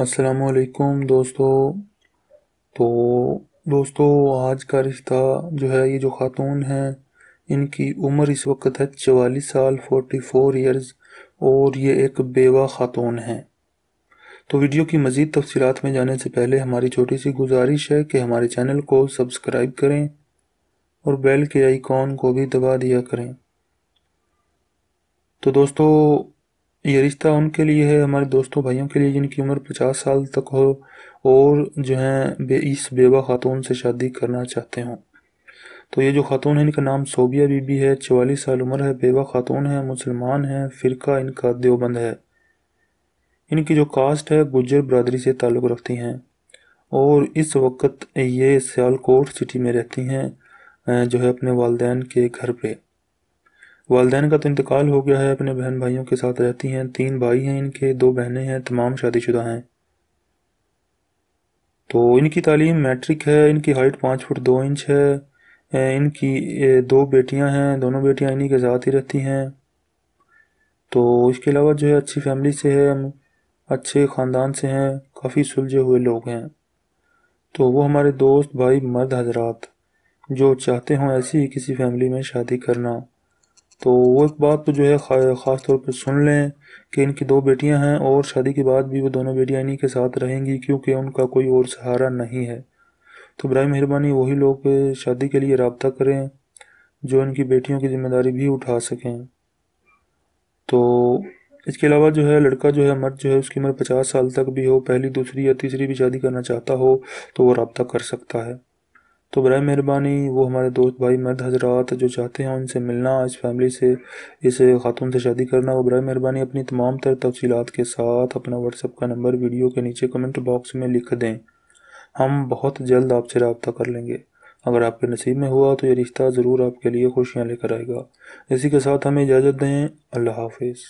असलकुम दोस्तों तो दोस्तों आज का रिश्ता जो है ये जो ख़ातून हैं इनकी उम्र इस वक्त है चवालीस साल फोर्टी फ़ोर ईयर्स और ये एक बेवा ख़ातून हैं तो वीडियो की मज़ीद तफसीत में जाने से पहले हमारी छोटी सी गुजारिश है कि हमारे चैनल को सब्सक्राइब करें और बेल के आइकॉन को भी दबा दिया करें तो दोस्तों ये रिश्ता उनके लिए है हमारे दोस्तों भाइयों के लिए जिनकी उम्र पचास साल तक हो और जो है बे इस बेवा खातून से शादी करना चाहते हों तो ये जो खातून है इनका नाम सोबिया बीबी है चवालीस साल उम्र है बेवा खातून है मुसलमान है फ़िरका इनका देवबंद है इनकी जो कास्ट है गुजर बरदरी से ताल्लुक़ रखती हैं और इस वक्त ये सियालकोट सिटी में रहती हैं जो है अपने वालदेन के घर पे वालदेन का तो इंतकाल हो गया है अपने बहन भाइयों के साथ रहती हैं तीन भाई हैं इनके दो बहनें हैं तमाम शादीशुदा हैं तो इनकी तालीम मैट्रिक है इनकी हाइट पाँच फुट दो इंच है इनकी दो बेटियां हैं दोनों बेटियां इन्हीं के साथ ही रहती हैं तो इसके अलावा जो है अच्छी फैमिली से है हम अच्छे ख़ानदान से हैं काफ़ी सुलझे हुए लोग हैं तो वो हमारे दोस्त भाई मर्द हजरात जो चाहते हों ऐसी ही किसी फैमिली में शादी करना तो वो एक बात तो जो है ख़ास तौर पर सुन लें कि इनकी दो बेटियां हैं और शादी के बाद भी वो दोनों बेटियां इन्हीं के साथ रहेंगी क्योंकि उनका कोई और सहारा नहीं है तो बर मेहरबानी वही लोग शादी के लिए रबता करें जो इनकी बेटियों की ज़िम्मेदारी भी उठा सकें तो इसके अलावा जो है लड़का जो है मर्द जो है उसकी उम्र पचास साल तक भी हो पहली दूसरी या तीसरी भी शादी करना चाहता हो तो वो रबता कर सकता है तो बर मेहरबानी वो हमारे दोस्त भाई मर्द हजरात जो चाहते हैं उनसे मिलना इस फैमिली से इस खातून से शादी करना वो बर मेहरबानी अपनी तमाम तर तफसीत के साथ अपना व्हाट्सअप का नंबर वीडियो के नीचे कमेंट बॉक्स में लिख दें हम बहुत जल्द आपसे रबता कर लेंगे अगर आपके नसीब में हुआ तो ये रिश्ता ज़रूर आपके लिए खुशियाँ लेकर आएगा इसी के साथ हमें इजाज़त दें अल्लाह हाफिज़